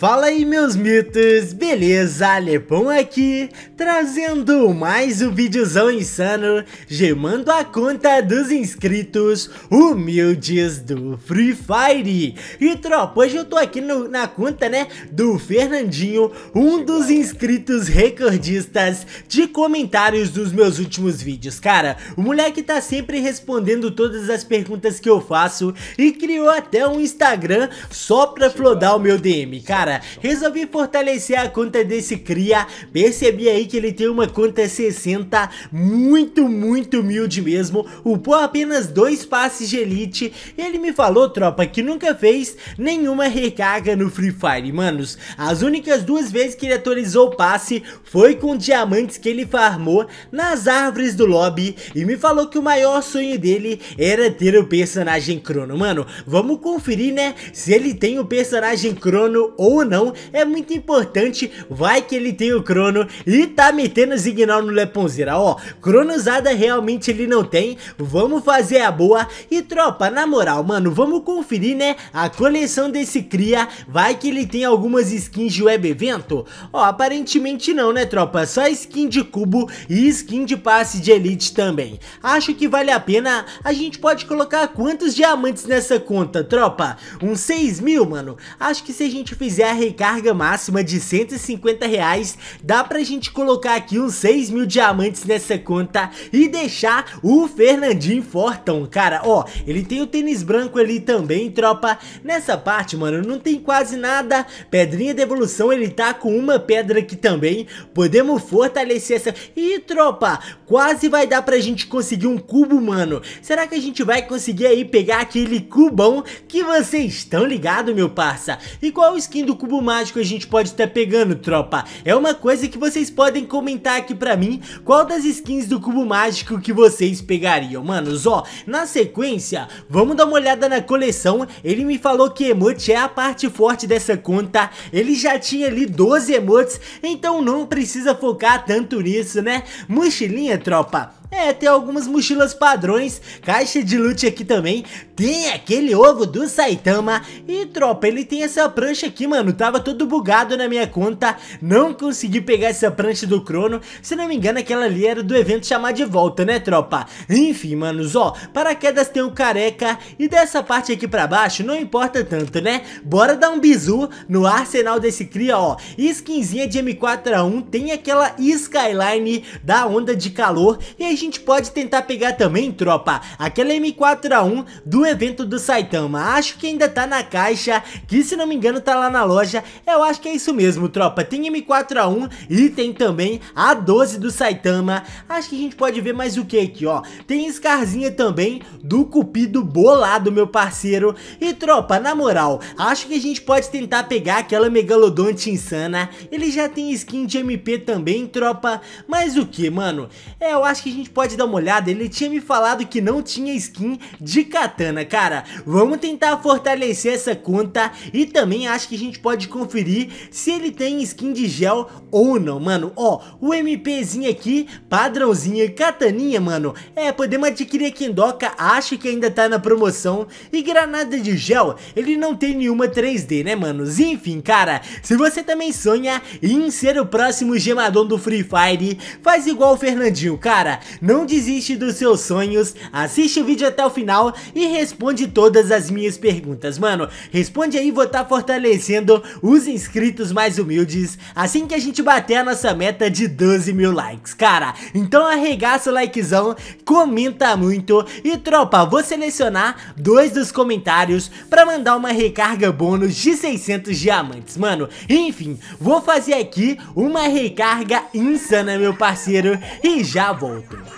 Fala aí meus mitos, beleza? Alepão aqui, trazendo mais um videozão insano, gemando a conta dos inscritos humildes do Free Fire. E tropa, hoje eu tô aqui no, na conta, né, do Fernandinho, um dos inscritos recordistas de comentários dos meus últimos vídeos. Cara, o moleque tá sempre respondendo todas as perguntas que eu faço e criou até um Instagram só pra florescer dar o meu DM, cara. Resolvi fortalecer a conta desse cria, percebi aí que ele tem uma conta 60, muito, muito humilde mesmo, upou apenas dois passes de elite, ele me falou, tropa, que nunca fez nenhuma recarga no Free Fire, manos. As únicas duas vezes que ele atualizou o passe foi com diamantes que ele farmou nas árvores do lobby e me falou que o maior sonho dele era ter o personagem Crono. Mano, vamos conferir, né, se ele tem o personagem personagem Crono ou não, é muito importante, vai que ele tem o Crono e tá metendo signal no Leponzera, ó, Crono realmente ele não tem, vamos fazer a boa e tropa, na moral, mano, vamos conferir, né, a coleção desse cria, vai que ele tem algumas skins de web evento, ó, aparentemente não, né, tropa, só skin de cubo e skin de passe de elite também, acho que vale a pena, a gente pode colocar quantos diamantes nessa conta, tropa? Uns 6 mil, mano acho que se a gente fizer a recarga máxima de 150 reais, dá pra gente colocar aqui uns 6 mil diamantes nessa conta e deixar o Fernandinho fortão, cara, ó, ele tem o tênis branco ali também, tropa, nessa parte, mano, não tem quase nada, pedrinha de evolução, ele tá com uma pedra aqui também, podemos fortalecer essa, e tropa, quase vai dar pra gente conseguir um cubo, mano. Será que a gente vai conseguir aí pegar aquele cubão que vocês estão ligados, meu parça? E qual skin do cubo mágico a gente pode estar tá pegando, tropa? É uma coisa que vocês podem comentar aqui pra mim, qual das skins do cubo mágico que vocês pegariam. Manos, ó, na sequência, vamos dar uma olhada na coleção. Ele me falou que emote é a parte forte dessa conta. Ele já tinha ali 12 emotes, então não precisa focar tanto nisso, né? Mochilinha tropa? É, tem algumas mochilas padrões, caixa de loot aqui também, tem aquele ovo do Saitama e tropa, ele tem essa prancha aqui, mano, tava todo bugado na minha conta, não consegui pegar essa prancha do Crono, se não me engano aquela ali era do evento chamar de volta, né tropa? Enfim, manos, ó, paraquedas tem o careca e dessa parte aqui pra baixo não importa tanto, né? Bora dar um bizu no arsenal desse cria, ó, skinzinha de M4A1, tem aquela Skyline da onda de calor e gente pode tentar pegar também, tropa, aquela M4A1 do evento do Saitama. Acho que ainda tá na caixa, que se não me engano tá lá na loja. Eu acho que é isso mesmo, tropa. Tem M4A1 e tem também a 12 do Saitama. Acho que a gente pode ver mais o que aqui, ó. Tem Scarzinha também do Cupido bolado, meu parceiro. E, tropa, na moral, acho que a gente pode tentar pegar aquela Megalodonte insana. Ele já tem skin de MP também, tropa. Mas o que, mano? É, eu acho que a gente pode dar uma olhada, ele tinha me falado que não tinha skin de katana, cara. Vamos tentar fortalecer essa conta e também acho que a gente pode conferir se ele tem skin de gel ou não, mano. Ó, o MPzinho aqui, padrãozinho, kataninha, mano. É, podemos adquirir a doca, acho que ainda tá na promoção. E granada de gel, ele não tem nenhuma 3D, né, manos? Enfim, cara, se você também sonha em ser o próximo gemadão do Free Fire, faz igual o Fernandinho, cara. Não desiste dos seus sonhos, assiste o vídeo até o final e responde todas as minhas perguntas. Mano, responde aí, vou estar tá fortalecendo os inscritos mais humildes assim que a gente bater a nossa meta de 12 mil likes. Cara, então arregaça o likezão, comenta muito e tropa, vou selecionar dois dos comentários pra mandar uma recarga bônus de 600 diamantes. Mano, enfim, vou fazer aqui uma recarga insana, meu parceiro, e já volto.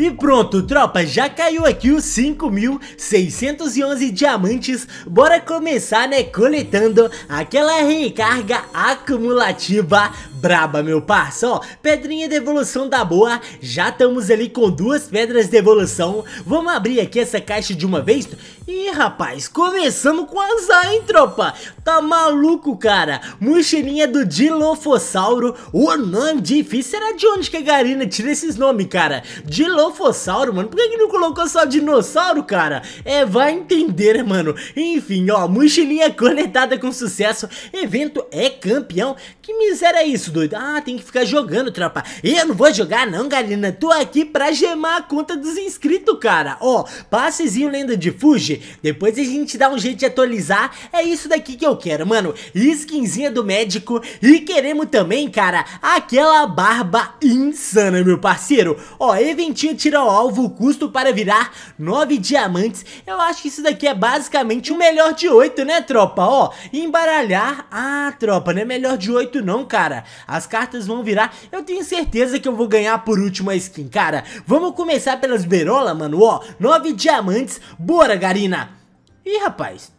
E pronto, tropa, já caiu aqui os 5.611 diamantes. Bora começar, né, coletando aquela recarga acumulativa braba, meu parça, ó, pedrinha de evolução da boa, já estamos ali com duas pedras de evolução, vamos abrir aqui essa caixa de uma vez, e rapaz, começamos com azar, hein, tropa, tá maluco, cara, mochilinha do Dilofossauro, o nome difícil era de onde que a Garina tira esses nomes, cara, Dilofossauro, mano, por que, que não colocou só dinossauro, cara, é, vai entender, mano, enfim, ó, mochilinha conectada com sucesso, evento é campeão, que miséria é isso, isso, doido? Ah, tem que ficar jogando, tropa. Eu não vou jogar não, Galina. Tô aqui pra gemar a conta dos inscritos, cara. Ó, passezinho lenda de Fuji. Depois a gente dá um jeito de atualizar. É isso daqui que eu quero, mano. Skinzinha do médico. E queremos também, cara, aquela barba insana, meu parceiro. Ó, eventinho tira o alvo, o custo para virar 9 diamantes. Eu acho que isso daqui é basicamente o melhor de 8, né, tropa? Ó, embaralhar... Ah, tropa, não é melhor de 8 não, cara. As cartas vão virar, eu tenho certeza que eu vou ganhar por último a skin, cara. Vamos começar pelas berolas, mano, ó. Nove diamantes, bora, Garina. Ih, rapaz,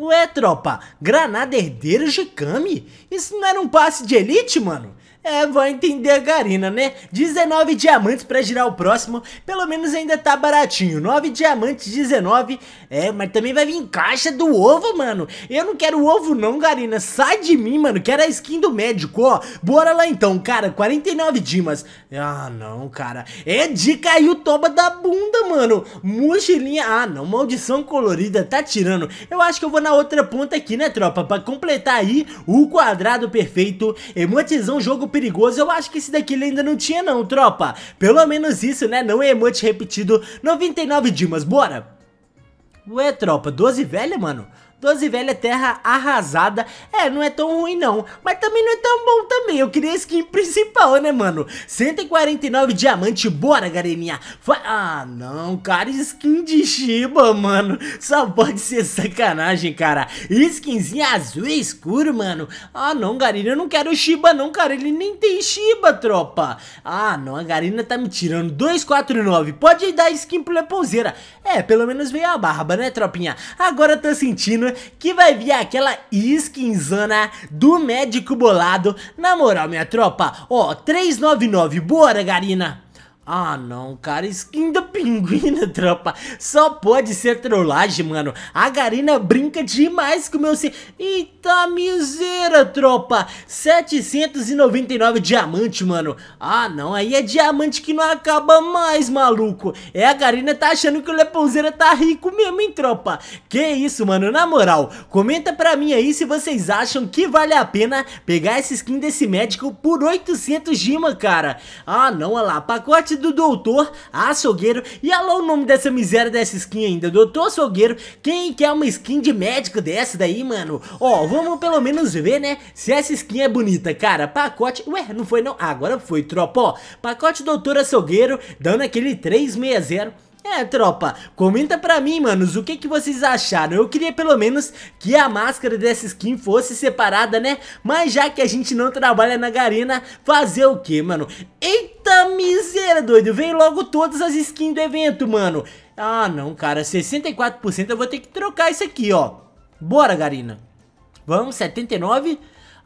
Ué, tropa, granada herdeiro de Kami? Isso não era um passe de elite, mano? É, vai entender a Garina, né? 19 diamantes pra girar o próximo, pelo menos ainda tá baratinho. 9 diamantes, 19. É, mas também vai vir caixa do ovo, mano. Eu não quero ovo não, Garina. Sai de mim, mano. Quero a skin do médico, ó. Bora lá então, cara. 49 dimas. Ah, não, cara. É de cair o toba da bunda, mano. Mochilinha. Ah, não. Maldição colorida. Tá tirando. Eu acho que eu vou na outra ponta aqui, né, tropa? Pra completar aí o quadrado perfeito. Emotizão jogo perigoso, eu acho que esse daqui ele ainda não tinha não, tropa. Pelo menos isso, né? Não é emote repetido. 99 Dimas, bora! Ué, tropa, 12 velha, mano? Doze Velha Terra Arrasada. É, não é tão ruim não, mas também não é tão bom também. Eu queria a skin principal, né, mano? 149 diamante, bora, galerinha. Vai... Ah, não, cara, skin de Shiba, mano. Só pode ser sacanagem, cara. Skinzinha azul escuro, mano. Ah, não, galerinha, eu não quero Shiba não, cara. Ele nem tem Shiba, tropa. Ah, não, a Garina tá me tirando. 249, pode dar skin pro Leponzeira. É, pelo menos veio a barba, né, tropinha? Agora tá sentindo futuro que vai vir aquela skinzana do médico bolado. Na moral, minha tropa, ó, 399, bora, Garina! Ah não, cara, skin da pinguina, tropa Só pode ser trollagem, mano A Garina brinca demais com o meu... Eita miséria, tropa 799 diamante, mano Ah não, aí é diamante que não acaba mais, maluco É, a Garina tá achando que o Leponzeira tá rico mesmo, hein, tropa Que isso, mano, na moral Comenta pra mim aí se vocês acham que vale a pena Pegar essa skin desse médico por 800 gima, cara Ah não, olha lá, pacote do Doutor Açougueiro. E olha lá o nome dessa miséria dessa skin ainda, Doutor Açougueiro. Quem quer uma skin de médico dessa daí, mano? Ó, vamos pelo menos ver, né, se essa skin é bonita, cara. Pacote, ué, não foi não? Ah, agora foi, tropa, ó. Pacote Doutor Açougueiro, dando aquele 360 é, tropa, comenta pra mim, manos, o que, que vocês acharam? Eu queria pelo menos que a máscara dessa skin fosse separada, né? Mas já que a gente não trabalha na Garena, fazer o que, mano? Eita miséria, doido, vem logo todas as skins do evento, mano. Ah, não, cara, 64% eu vou ter que trocar isso aqui, ó. Bora, Garena. Vamos, 79...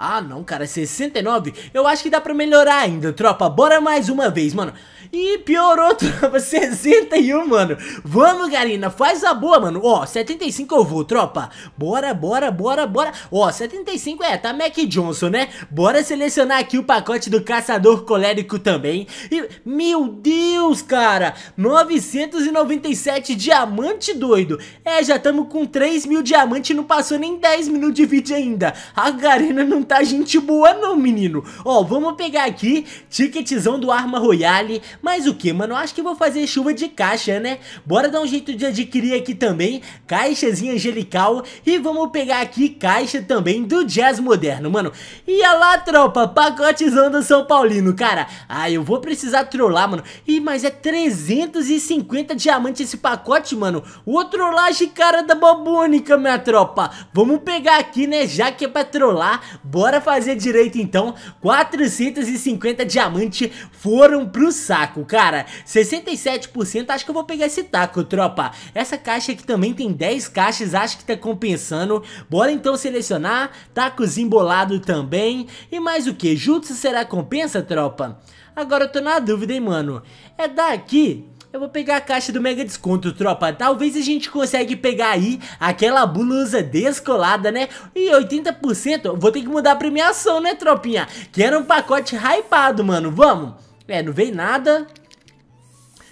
Ah, não, cara, 69? Eu acho que dá pra melhorar ainda, tropa. Bora mais uma vez, mano. E piorou tropa, 61, mano Vamos, Garina, faz a boa, mano Ó, 75 eu vou, tropa Bora, bora, bora, bora Ó, 75 é, tá Mac Johnson, né Bora selecionar aqui o pacote do caçador colérico também E, meu Deus, cara 997 diamante doido É, já tamo com 3 mil diamante Não passou nem 10 minutos de vídeo ainda A Garina não tá gente boa não, menino Ó, vamos pegar aqui ticketzão do Arma Royale mas o que, mano? Acho que vou fazer chuva de caixa, né? Bora dar um jeito de adquirir aqui também caixazinha angelical e vamos pegar aqui caixa também do jazz moderno, mano. E olha lá, tropa, pacotezão do São Paulino, cara. Ah, eu vou precisar trollar, mano. Ih, mas é 350 diamantes esse pacote, mano. O trollagem cara, da babônica, minha tropa. Vamos pegar aqui, né, já que é pra trollar. Bora fazer direito, então. 450 diamantes foram pro saco taco, cara. 67% acho que eu vou pegar esse taco, tropa. Essa caixa aqui também tem 10 caixas, acho que tá compensando. Bora então selecionar. Tacos embolado também. E mais o que? Jutsu será compensa, tropa? Agora eu tô na dúvida, hein, mano. É daqui eu vou pegar a caixa do mega desconto, tropa. Talvez a gente consiga pegar aí aquela blusa descolada, né? E 80% vou ter que mudar a premiação, né, tropinha? Que era um pacote hypado, mano. Vamos! É, não veio nada.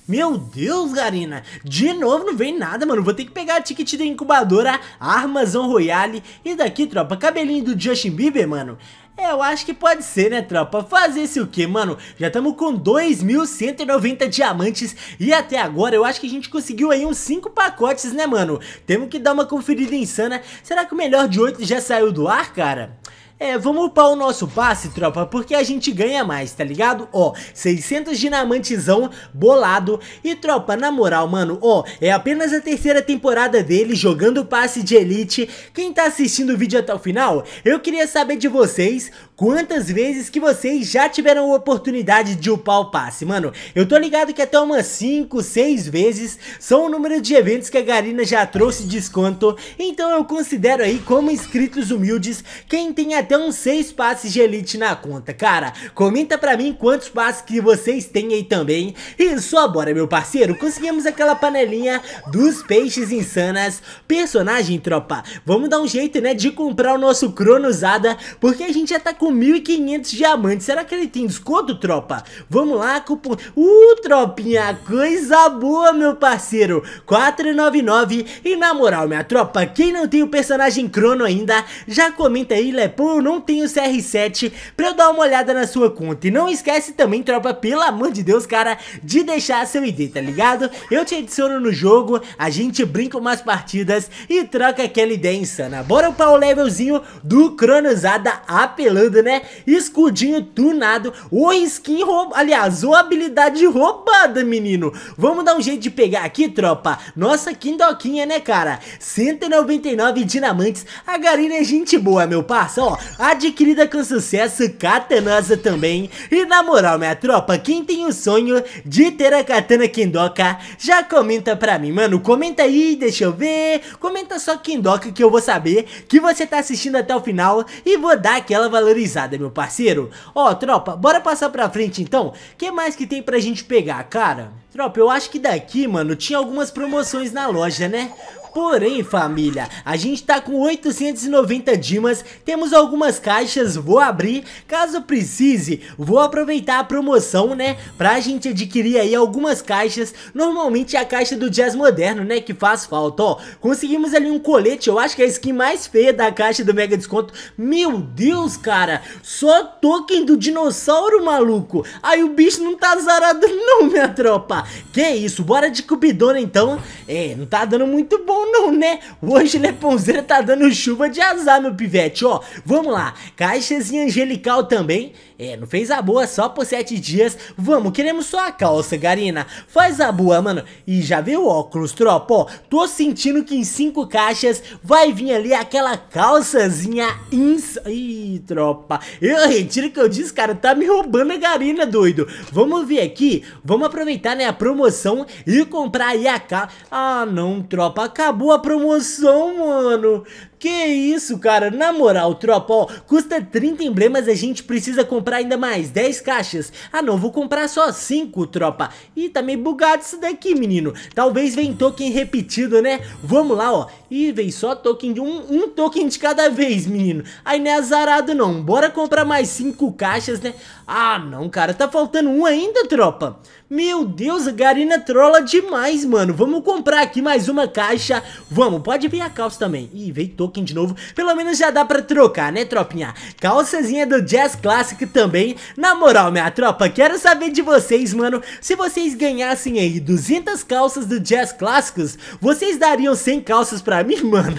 Meu Deus, Garina, de novo não vem nada, mano, vou ter que pegar a ticket da incubadora, Amazon royale e daqui, tropa, cabelinho do Justin Bieber, mano, é, eu acho que pode ser, né, tropa? Fazer-se o quê, mano? Já estamos com 2.190 diamantes e até agora eu acho que a gente conseguiu aí uns 5 pacotes, né, mano? Temos que dar uma conferida insana. Será que o melhor de 8 já saiu do ar, cara? É, vamos upar o nosso passe, tropa, porque a gente ganha mais, tá ligado? Ó, 600 dinamantezão bolado. E, tropa, na moral, mano, ó, é apenas a terceira temporada dele jogando passe de elite. Quem tá assistindo o vídeo até o final, eu queria saber de vocês quantas vezes que vocês já tiveram a oportunidade de upar o passe, mano. Eu tô ligado que até umas 5, 6 vezes são o número de eventos que a Garina já trouxe desconto, então eu considero aí como inscritos humildes quem tem até uns 6 passes de elite na conta. Cara, comenta pra mim quantos passes que vocês têm aí também. E só bora, meu parceiro, conseguimos aquela panelinha dos peixes insanas. Personagem, tropa, vamos dar um jeito, né, de comprar o nosso Cronozada, porque a gente já tá com 1.500 diamantes. Será que ele tem desconto, tropa? Vamos lá, cupom... Uh, tropinha, coisa boa, meu parceiro. 499. E na moral, minha tropa, quem não tem o personagem Crono ainda, já comenta aí, Lepon, eu não tenho CR7 pra eu dar uma olhada na sua conta. E não esquece também, tropa, pelo amor de Deus, cara, de deixar seu ID, tá ligado? Eu te adiciono no jogo, a gente brinca umas partidas e troca aquela ideia insana. Bora upar o levelzinho do Cronozada apelando né? Escudinho tunado, ou skin roubada, aliás, ou habilidade roubada, menino. Vamos dar um jeito de pegar aqui, tropa. Nossa quindoquinha, né, cara? 199 dinamantes, a Garina é gente boa, meu parça, ó. Adquirida com sucesso, katanosa também. E na moral, minha tropa, quem tem o sonho de ter a katana Kindoka, já comenta pra mim, mano. Comenta aí, deixa eu ver. Comenta só Kindoka que eu vou saber que você tá assistindo até o final e vou dar aquela valorização gurizada, meu parceiro. Ó, tropa, bora passar pra frente então? que mais que tem pra gente pegar, cara? Tropa, eu acho que daqui, mano, tinha algumas promoções na loja, né? Porém, família, a gente tá com 890 dimas, temos algumas caixas, vou abrir, caso precise, vou aproveitar a promoção, né, pra gente adquirir aí algumas caixas, normalmente é a caixa do jazz moderno, né, que faz falta, ó, conseguimos ali um colete, eu acho que é a skin mais feia da caixa do mega desconto, meu Deus, cara, só token do dinossauro, maluco, aí o bicho não tá zarado não, minha tropa, que isso, bora de Cupidona então, é, não tá dando muito bom ou não, né? Hoje Leponzeira é tá dando chuva de azar, meu pivete, ó. Vamos lá, e angelical também. É, não fez a boa só por sete dias. Vamos, queremos só a calça, Garina. Faz a boa, mano. E já viu o óculos, tropa, ó. Tô sentindo que em cinco caixas vai vir ali aquela calçazinha ins... Ih, tropa. Eu retiro o que eu disse, cara. Tá me roubando a Garina, doido. Vamos ver aqui. Vamos aproveitar, né, a promoção e comprar aí a calça. Ah, não, tropa. Acabou a promoção, mano. Que isso, cara? Na moral, tropa, ó, custa 30 emblemas e a gente precisa comprar ainda mais 10 caixas. Ah não, vou comprar só 5, tropa. Ih, tá meio bugado isso daqui, menino. Talvez vem token repetido, né? Vamos lá, ó. Ih, vem só token de um, um token de cada vez, menino. Aí não é azarado não, bora comprar mais cinco caixas, né? Ah, não, cara, tá faltando um ainda, tropa. Meu Deus, a Garina trola demais, mano. Vamos comprar aqui mais uma caixa. Vamos, pode vir a calça também. Ih, veio token de novo. Pelo menos já dá pra trocar, né, tropinha? Calçazinha do Jazz Classic também. Na moral, minha tropa, quero saber de vocês, mano. Se vocês ganhassem aí 200 calças do Jazz Clássicos, vocês dariam 100 calças pra James, mano.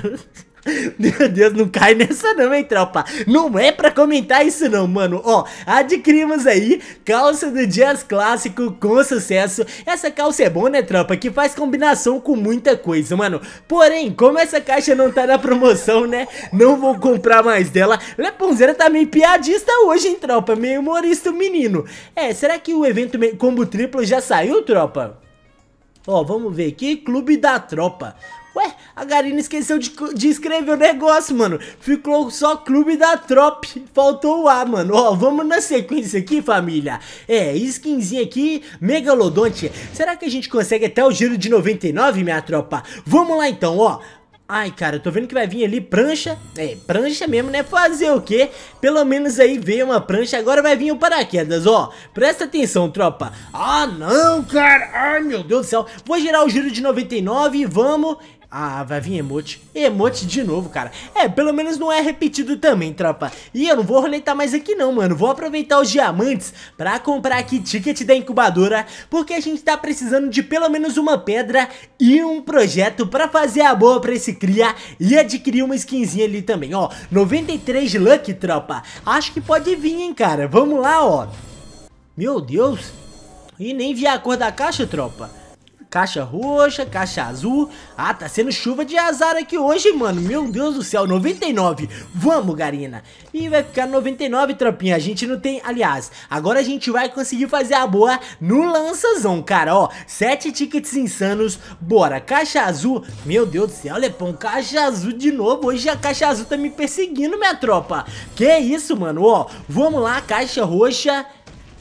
Meu Deus, não cai nessa não, hein, tropa Não é pra comentar isso não, mano Ó, adquirimos aí calça do Jazz Clássico com sucesso Essa calça é boa, né, tropa? Que faz combinação com muita coisa, mano Porém, como essa caixa não tá na promoção, né Não vou comprar mais dela Leponzeira tá meio piadista hoje, hein, tropa Meio humorista o menino É, será que o evento combo triplo já saiu, tropa? Ó, vamos ver aqui, Clube da Tropa. Ué, a Garina esqueceu de, de escrever o negócio, mano. Ficou só Clube da Trop. Faltou o A, mano. Ó, vamos na sequência aqui, família. É, skinzinha aqui, Megalodonte. Será que a gente consegue até o giro de 99, minha tropa? Vamos lá então, ó. Ai, cara, eu tô vendo que vai vir ali prancha. É, prancha mesmo, né? Fazer o quê? Pelo menos aí veio uma prancha, agora vai vir o paraquedas, ó. Presta atenção, tropa. Ah, não, cara. Ai, meu Deus do céu. Vou gerar o giro de 99 e vamos ah, vai vir emote. Emote de novo, cara. É, pelo menos não é repetido também, tropa. E eu não vou roletar mais aqui não, mano. Vou aproveitar os diamantes pra comprar aqui ticket da incubadora, porque a gente tá precisando de pelo menos uma pedra e um projeto pra fazer a boa pra esse cria e adquirir uma skinzinha ali também, ó. 93 luck, tropa. Acho que pode vir, hein, cara. Vamos lá, ó. Meu Deus. E nem vi a cor da caixa, tropa. Caixa roxa, caixa azul. Ah, tá sendo chuva de azar aqui hoje, mano. Meu Deus do céu, 99. Vamos, Garina. E vai ficar 99, tropinha. A gente não tem... Aliás, agora a gente vai conseguir fazer a boa no lançazão, cara. Ó, 7 tickets insanos. Bora, caixa azul. Meu Deus do céu, Lepão, caixa azul de novo. Hoje a caixa azul tá me perseguindo, minha tropa. Que isso, mano. Ó, vamos lá, caixa roxa.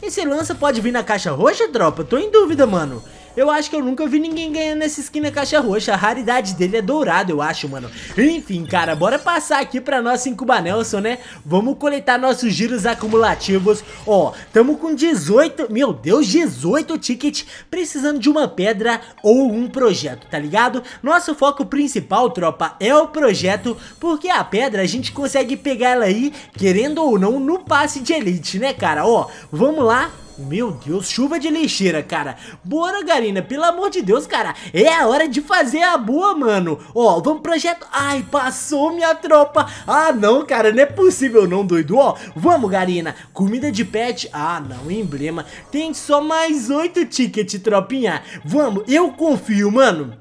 Esse lança pode vir na caixa roxa, tropa? Tô em dúvida, mano. Eu acho que eu nunca vi ninguém ganhando essa skin na caixa roxa. A raridade dele é dourado, eu acho, mano. Enfim, cara, bora passar aqui pra nossa Incuba Nelson, né? Vamos coletar nossos giros acumulativos. Ó, tamo com 18... Meu Deus, 18 tickets precisando de uma pedra ou um projeto, tá ligado? Nosso foco principal, tropa, é o projeto, porque a pedra a gente consegue pegar ela aí, querendo ou não, no passe de elite, né, cara? Ó, vamos lá, meu Deus, chuva de lixeira, cara. Bora, Garina, pelo amor de Deus, cara. É a hora de fazer a boa, mano. Ó, vamos projeto... Ai, passou minha tropa. Ah, não, cara, não é possível não, doido. Ó, vamos, Garina. Comida de pet. Ah, não, emblema. Tem só mais oito tickets, tropinha. Vamos, eu confio, mano.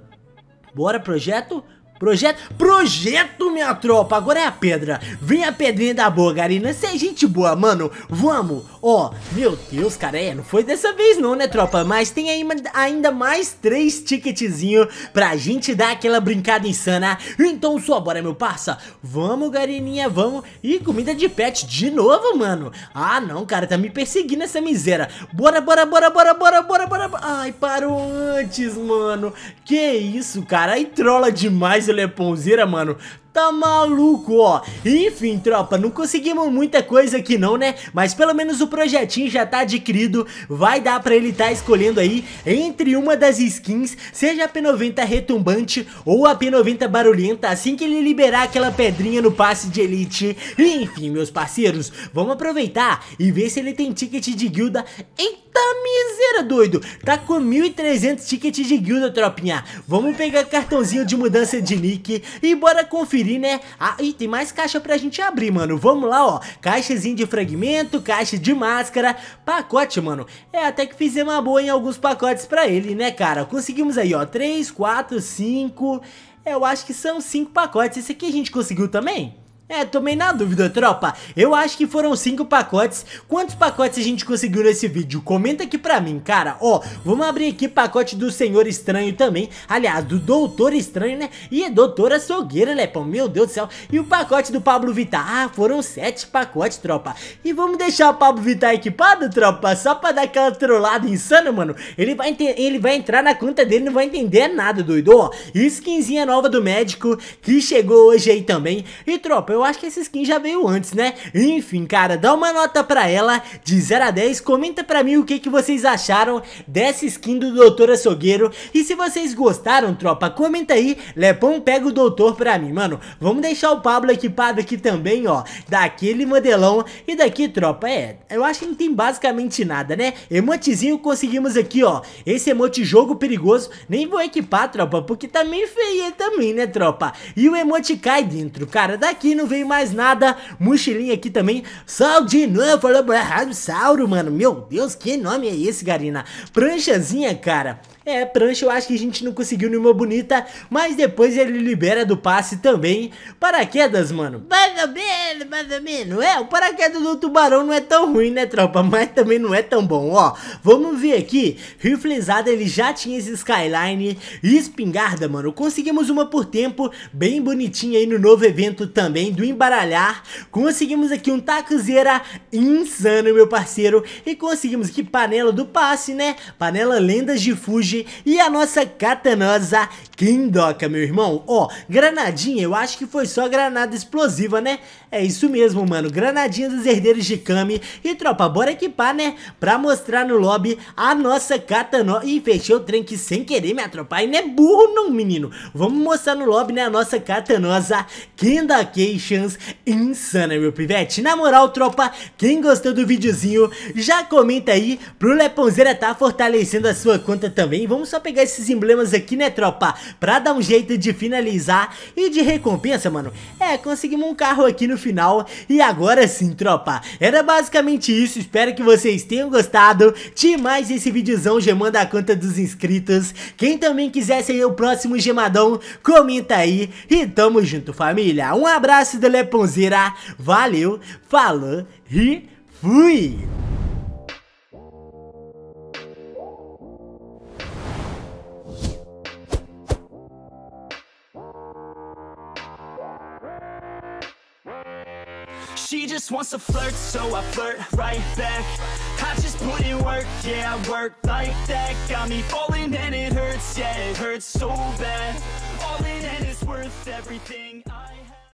Bora, projeto... Projeto? Projeto, minha tropa! Agora é a pedra. Vem a pedrinha da boa, Garina. Você é gente boa, mano. Vamos. Ó, oh, meu Deus, cara. É, não foi dessa vez não, né, tropa? Mas tem ainda mais três ticketzinhos pra gente dar aquela brincada insana. Então só, bora, meu parça. Vamos, Garininha, vamos. Ih, comida de pet de novo, mano. Ah, não, cara. Tá me perseguindo essa miséria. Bora, bora, bora, bora, bora, bora, bora. Ai, parou antes, mano. Que isso, cara. Aí trola demais Leponzeira, é mano, tá maluco, ó. Enfim, tropa, não conseguimos muita coisa aqui não, né? Mas pelo menos o projetinho já tá adquirido, vai dar pra ele tá escolhendo aí entre uma das skins, seja a P90 retumbante ou a P90 barulhenta, assim que ele liberar aquela pedrinha no passe de elite. Enfim, meus parceiros, vamos aproveitar e ver se ele tem ticket de guilda em mísera, doido. Tá com 1.300 tickets de guilda, tropinha. Vamos pegar cartãozinho de mudança de nick e bora conferir, né? Ah, e tem mais caixa pra gente abrir, mano. Vamos lá, ó. Caixazinho de fragmento, caixa de máscara, pacote, mano. É, até que fizemos uma boa em alguns pacotes pra ele, né, cara? Conseguimos aí, ó. 3, 4, 5... Eu acho que são 5 pacotes. Esse aqui a gente conseguiu também? É, tomei na dúvida, tropa. Eu acho que foram cinco pacotes. Quantos pacotes a gente conseguiu nesse vídeo? Comenta aqui pra mim, cara. Ó, vamos abrir aqui pacote do Senhor Estranho também. Aliás, do Doutor Estranho, né? E é Doutora Sogueira, Lepão. Meu Deus do céu. E o pacote do Pablo Vittar. Ah, foram sete pacotes, tropa. E vamos deixar o Pablo Vittar equipado, tropa? Só pra dar aquela trollada insana, mano. Ele vai, ele vai entrar na conta dele não vai entender nada, doido. Ó, skinzinha nova do médico que chegou hoje aí também. E, tropa, eu eu acho que essa skin já veio antes, né? Enfim, cara, dá uma nota pra ela de 0 a 10, comenta pra mim o que, que vocês acharam dessa skin do Doutor Açougueiro, e se vocês gostaram, tropa, comenta aí, Lepão pega o Doutor pra mim, mano, vamos deixar o Pablo equipado aqui também, ó, daquele modelão, e daqui, tropa, é, eu acho que não tem basicamente nada, né? Emotezinho conseguimos aqui, ó, esse emote jogo perigoso, nem vou equipar, tropa, porque tá meio feia também, né, tropa? E o emote cai dentro, cara, daqui no vem mais nada. Mochilinha aqui também. sal de novo, falou Sauro, mano. Meu Deus, que nome é esse, Garina? Pranchazinha, cara. É, prancha eu acho que a gente não conseguiu nenhuma bonita, mas depois ele libera do passe também. Paraquedas, mano. Mais ou menos, mais ou menos. É, o paraquedas do tubarão não é tão ruim, né, tropa? Mas também não é tão bom, ó. Vamos ver aqui. Riflezada, ele já tinha esse Skyline e espingarda, mano. Conseguimos uma por tempo, bem bonitinha aí no novo evento também do embaralhar, conseguimos aqui um tacuzeira insano, meu parceiro, e conseguimos aqui panela do passe, né? Panela Lendas de Fuji e a nossa catanosa quem doca, meu irmão? Ó, oh, granadinha, eu acho que foi só granada explosiva, né? É isso mesmo, mano. Granadinha dos herdeiros de Kami. E, tropa, bora equipar, né? Pra mostrar no lobby a nossa katana. Ih, fechei o trem aqui sem querer me atropar. E não é burro, não, menino. Vamos mostrar no lobby, né? A nossa katanosa Kendacations insana, meu pivete. Na moral, tropa, quem gostou do videozinho, já comenta aí pro Leponzeira tá fortalecendo a sua conta também. Vamos só pegar esses emblemas aqui, né, tropa? pra dar um jeito de finalizar e de recompensa, mano, é, conseguimos um carro aqui no final e agora sim, tropa, era basicamente isso, espero que vocês tenham gostado De mais esse videozão gemando a conta dos inscritos, quem também quiser ser o próximo gemadão, comenta aí e tamo junto, família, um abraço do Leponzeira, valeu, falou e fui! wants to flirt, so I flirt right back I just put in work, yeah, I work like that Got me falling and it hurts, yeah, it hurts so bad Falling, and it's worth everything I